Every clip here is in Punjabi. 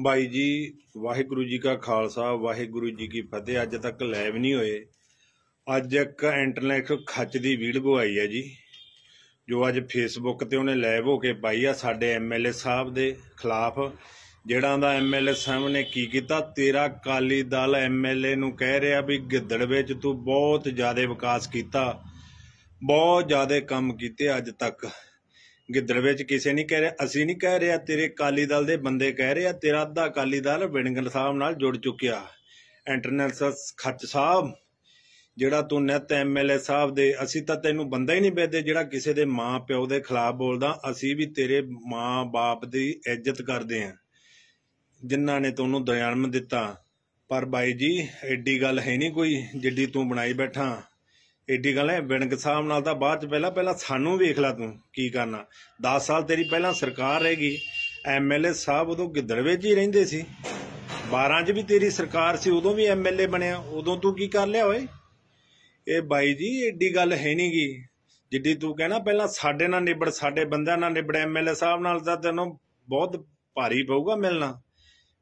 ਬਾਈ ਜੀ ਵਾਹਿਗੁਰੂ ਜੀ ਕਾ ਖਾਲਸਾ ਵਾਹਿਗੁਰੂ ਜੀ ਕੀ ਫਤਿਹ ਅੱਜ ਤੱਕ ਲੈਵ ਨਹੀਂ ਹੋਏ ਅੱਜ ਇੱਕ ਇੰਟਰਨੈਟ ਖੱਚ ਦੀ ਵੀਡੀਓ ਆਈ ਹੈ ਜੀ ਜੋ ਅੱਜ ਫੇਸਬੁੱਕ ਤੇ ਉਹਨੇ ਲਾਈਵ ਹੋ ਕੇ ਪਾਈ ਆ ਸਾਡੇ ਐਮਐਲਏ ਸਾਹਿਬ ਦੇ ਖਿਲਾਫ ਜਿਹੜਾ ਦਾ ਐਮਐਲਏ ਸਾਹਿਬ ਨੇ ਕੀ ਕੀਤਾ ਤੇਰਾ ਕਾਲੀ ਦਲ ਐਮਐਲਏ ਨੂੰ ਕਹਿ ਰਿਹਾ ਵੀ ਗਿੱਦੜ ਵਿੱਚ ਤੂੰ ਬਹੁਤ ਜ਼ਿਆਦਾ ਵਿਕਾਸ ਕੀਤਾ ਬਹੁਤ ਜ਼ਿਆਦਾ ਕੰਮ ਕੀਤੇ ਅੱਜ ਤੱਕ ਗਿੱਦੜ ਵਿੱਚ ਕਿਸੇ ਨਹੀਂ ਕਹਿ ਰਿਹਾ ਅਸੀਂ ਨਹੀਂ ਕਹਿ ਰਿਹਾ ਤੇਰੇ ਕਾਲੀ ਦਲ ਦੇ ਬੰਦੇ ਕਹਿ ਰਹੇ ਆ ਤੇਰਾ ਅੱਧਾ ਕਾਲੀ ਦਲ ਵਿੰਗਲ ਸਾਹਿਬ ਨਾਲ ਜੁੜ ਚੁੱਕਿਆ ਇੰਟਰਨੈਟ ਖੱਤ ਸਾਹਿਬ ਜਿਹੜਾ ਤੂੰ ਨਿਤ ਐਮਐਲਏ ਸਾਹਿਬ ਦੇ ਅਸੀਂ ਤਾਂ ਤੈਨੂੰ ਬੰਦਾ ਹੀ ਨਹੀਂ ਬੈਦੇ ਜਿਹੜਾ ਕਿਸੇ ਦੇ ਮਾਂ ਪਿਓ ਦੇ ਖਿਲਾਫ ਬੋਲਦਾ ਅਸੀਂ ਵੀ ਤੇਰੇ ਮਾਂ ਬਾਪ ਦੀ ਇੱਜ਼ਤ ਕਰਦੇ ਆ ਜਿਨ੍ਹਾਂ ਨੇ ਤੁਹਾਨੂੰ ਦਇਆਨਮ ਦਿੱਤਾ ਪਰ ਬਾਈ ਜੀ ਐਡੀ ਗੱਲ ਹੈ ਨਹੀਂ ਕੋਈ ਜਿੱਡੀ ਤੂੰ ਬਣਾਈ ਬੈਠਾ ਏਡੀ ਗੱਲ ਹੈ ਵਿਣਕ ਸਾਹਿਬ ਨਾਲ ਤਾਂ ਬਾਅਦ ਚ ਪਹਿਲਾਂ ਪਹਿਲਾਂ ਸਾਨੂੰ ਵੇਖ ਲੈ ਤੂੰ ਕੀ ਕਰਨਾ 10 ਸਾਲ ਤੇਰੀ ਪਹਿਲਾਂ ਸਰਕਾਰ ਰਹੇਗੀ ਐਮਐਲਏ ਸਾਹਿਬ ਉਦੋਂ ਗਿੱਦੜ ਵਿੱਚ ਹੀ ਰਹਿੰਦੇ ਸੀ 12 ਚ ਵੀ ਤੇਰੀ ਸਰਕਾਰ ਸੀ ਉਦੋਂ ਵੀ ਐਮਐਲਏ ਬਣਿਆ ਉਦੋਂ ਤੂੰ ਕੀ ਕਰ ਲਿਆ ਓਏ ਇਹ ਬਾਈ ਜੀ ਏਡੀ ਗੱਲ ਹੈ ਨਹੀਂਗੀ ਜਿੱਡੀ ਤੂੰ ਕਹਿਣਾ ਪਹਿਲਾਂ ਸਾਡੇ ਨਾਲ ਨਿਬੜ ਸਾਡੇ ਬੰਦਿਆਂ ਨਾਲ ਨਿਬੜ ਐਮਐਲਏ ਸਾਹਿਬ ਨਾਲ ਤਾਂ ਤੈਨੂੰ ਬਹੁਤ ਭਾਰੀ ਪਊਗਾ ਮਿਲਣਾ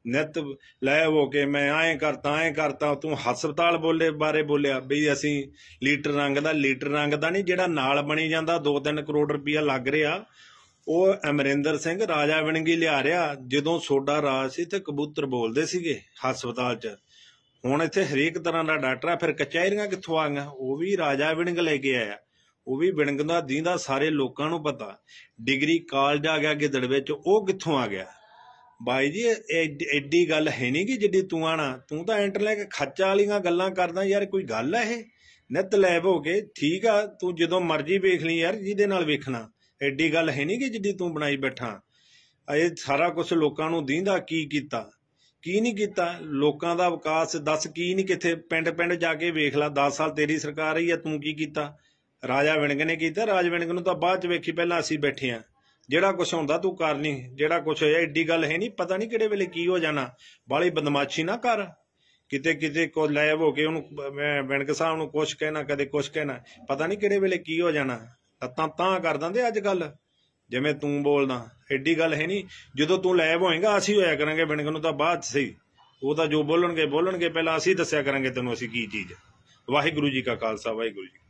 ਨਿਤ ਲੈ ਹੋ ਕੇ ਮੈਂ ਐਂ ਕਰਤਾ ਐਂ ਕਰਤਾ ਤੂੰ ਹਸਪਤਾਲ ਬੋਲੇ ਬਾਰੇ ਬੋਲਿਆ ਬਈ ਅਸੀਂ ਲੀਟਰ ਰੰਗ ਦਾ ਲੀਟਰ ਰੰਗ ਦਾ ਨਹੀਂ ਜਿਹੜਾ ਨਾਲ ਬਣੀ ਜਾਂਦਾ 2-3 ਕਰੋੜ ਰੁਪਇਆ ਲੱਗ ਰਿਹਾ ਉਹ ਅਮਰਿੰਦਰ ਸਿੰਘ ਰਾਜਾ ਬਣਗੀ ਲਿਆ ਰਿਹਾ ਜਦੋਂ ਸੋਡਾ ਰਾਜ ਸੀ ਤੇ ਕਬੂਤਰ ਬੋਲਦੇ ਸੀਗੇ ਹਸਪਤਾਲ 'ਚ ਹੁਣ ਇੱਥੇ ਹਰੇਕ ਤਰ੍ਹਾਂ ਦਾ ਡਾਕਟਰ ਆ ਫਿਰ ਕਚਹਿਰੀਆਂ ਕਿੱਥੋਂ ਆਈਆਂ ਉਹ ਵੀ ਰਾਜਾ ਵਿਣਗ ਲੈ ਕੇ ਆਇਆ ਉਹ ਵੀ ਵਿਣਗ ਦਾ ਦੀਂਦਾ ਸਾਰੇ ਲੋਕਾਂ ਨੂੰ ਪਤਾ ਡਿਗਰੀ ਕਾਲਜ ਆ ਗਿਆ ਗਿੱਦੜ ਵਿੱਚ ਉਹ ਕਿੱਥੋਂ ਆ ਗਿਆ ਬਾਈ ਜੀ ਐਡੀ ਗੱਲ ਹੈ ਨਹੀਂ ਕਿ ਜਿੱਡੀ ਤੂੰ ਆਣਾ ਤੂੰ ਤਾਂ ਇੰਟਰਨੈਟ ਖਰਚਾ ਵਾਲੀਆਂ ਗੱਲਾਂ ਕਰਦਾ ਯਾਰ ਕੋਈ ਗੱਲ ਹੈ ਇਹ ਨਿਤ ਲੈਬ ਹੋ ਕੇ ਠੀਕ ਆ ਤੂੰ ਜਦੋਂ ਮਰਜ਼ੀ ਵੇਖ ਲਈ ਯਾਰ ਜਿਹਦੇ ਨਾਲ ਵੇਖਣਾ ਐਡੀ ਗੱਲ ਹੈ ਨਹੀਂ ਕਿ ਜਿੱਡੀ ਤੂੰ ਬਣਾਈ ਬੈਠਾ ਇਹ ਸਾਰਾ ਕੁਝ ਲੋਕਾਂ ਨੂੰ ਦੀਂਦਾ ਕੀ ਕੀਤਾ ਕੀ ਨਹੀਂ ਕੀਤਾ ਲੋਕਾਂ ਦਾ ਵਿਕਾਸ ਦੱਸ ਕੀ ਨਹੀਂ ਕਿੱਥੇ ਪਿੰਡ ਪਿੰਡ ਜਾ ਕੇ ਵੇਖ ਲੈ 10 ਸਾਲ ਤੇਰੀ ਸਰਕਾਰ ਰਹੀ ਆ ਤੂੰ ਕੀ ਕੀਤਾ ਰਾਜਾ ਵਿਣਗ ਨੇ ਕੀਤਾ ਰਾਜ ਵਿਣਗ ਨੂੰ ਤਾਂ ਬਾਅਦ ਚ ਵੇਖੀ ਪਹਿਲਾਂ ਅਸੀਂ ਬੈਠੇ ਆ ਜਿਹੜਾ ਕੁਝ ਹੁੰਦਾ ਤੂੰ ਕਰ ਨਹੀਂ ਜਿਹੜਾ ਕੁਝ ਹੋਇਆ ਏਡੀ ਗੱਲ ਹੈ ਨਹੀਂ ਪਤਾ ਨਹੀਂ ਕਿਹੜੇ ਵੇਲੇ ਕੀ ਹੋ ਜਾਣਾ ਬਾਲੀ ਬਦਮਾਸ਼ੀ ਨਾ ਕਰ ਕਿਤੇ ਕਿਤੇ ਕੋ ਲਾਇਬ ਹੋ ਕੇ ਉਹਨੂੰ ਮੈਂ ਬੈਣਕ ਸਾਹਿਬ ਨੂੰ ਕੁਝ ਕਹਿਣਾ ਕਦੇ ਕੁਝ ਕਹਿਣਾ ਪਤਾ ਨਹੀਂ ਕਿਹੜੇ ਵੇਲੇ ਕੀ ਹੋ ਜਾਣਾ ਤਾਂ ਤਾਂ ਕਰ ਦੰਦੇ ਅੱਜ ਕੱਲ ਜਿਵੇਂ ਤੂੰ ਬੋਲਦਾ ਏਡੀ ਗੱਲ ਹੈ ਨਹੀਂ ਜਦੋਂ ਤੂੰ ਲਾਇਬ ਹੋਏਗਾ ਅਸੀਂ ਹੋਇਆ ਕਰਾਂਗੇ ਬੈਣਕ ਨੂੰ ਤਾਂ ਬਾਅਦ ਸਹੀ ਉਹ ਤਾਂ ਜੋ ਬੋਲਣਗੇ ਬੋਲਣਗੇ ਪਹਿਲਾਂ ਅਸੀਂ ਦੱਸਿਆ ਕਰਾਂਗੇ ਤੈਨੂੰ ਅਸੀਂ ਕੀ ਚੀਜ਼ ਵਾਹਿਗੁਰੂ ਜੀ ਕਾ ਖਾਲਸਾ ਵਾਹਿਗੁਰੂ ਜੀ